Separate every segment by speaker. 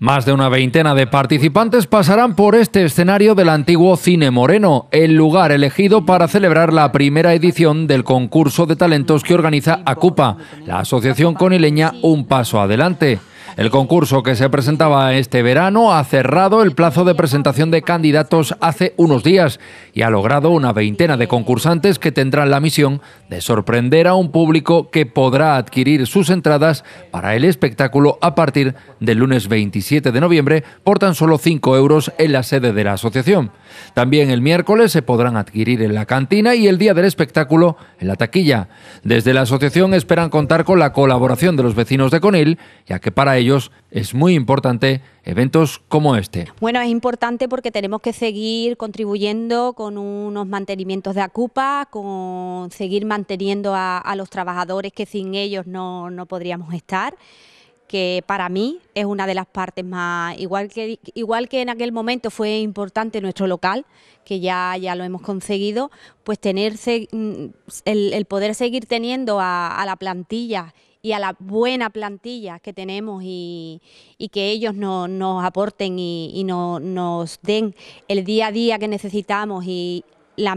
Speaker 1: Más de una veintena de participantes pasarán por este escenario del antiguo Cine Moreno, el lugar elegido para celebrar la primera edición del concurso de talentos que organiza ACUPA, la asociación conileña Un Paso Adelante. El concurso que se presentaba este verano ha cerrado el plazo de presentación de candidatos hace unos días y ha logrado una veintena de concursantes que tendrán la misión de sorprender a un público que podrá adquirir sus entradas para el espectáculo a partir del lunes 27 de noviembre por tan solo 5 euros en la sede de la asociación. También el miércoles se podrán adquirir en la cantina y el día del espectáculo en la taquilla. Desde la asociación esperan contar con la colaboración de los vecinos de Conil, ya que para ello es muy importante eventos como este.
Speaker 2: Bueno, es importante porque tenemos que seguir contribuyendo con unos mantenimientos de ACUPA, con seguir manteniendo a, los trabajadores que sin ellos no, podríamos estar que para mí es una de las partes más, igual que, igual que en aquel momento fue importante nuestro local, que ya, ya lo hemos conseguido, pues tenerse, mm, el, poder seguir teniendo a la plantilla y a la buena plantilla que tenemos y, que ellos nos aporten y, nos den el día a día que necesitamos y la,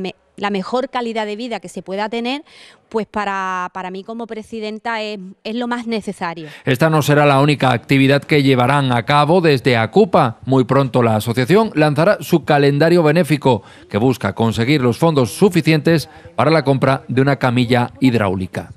Speaker 2: mejor calidad de vida que se pueda tener, pues para, para mí como presidenta es, es, lo más necesario.
Speaker 1: Esta no será la única actividad que llevarán a cabo desde ACUPA. Muy pronto la asociación lanzará su calendario benéfico que busca conseguir los fondos suficientes para la compra de una camilla hidráulica.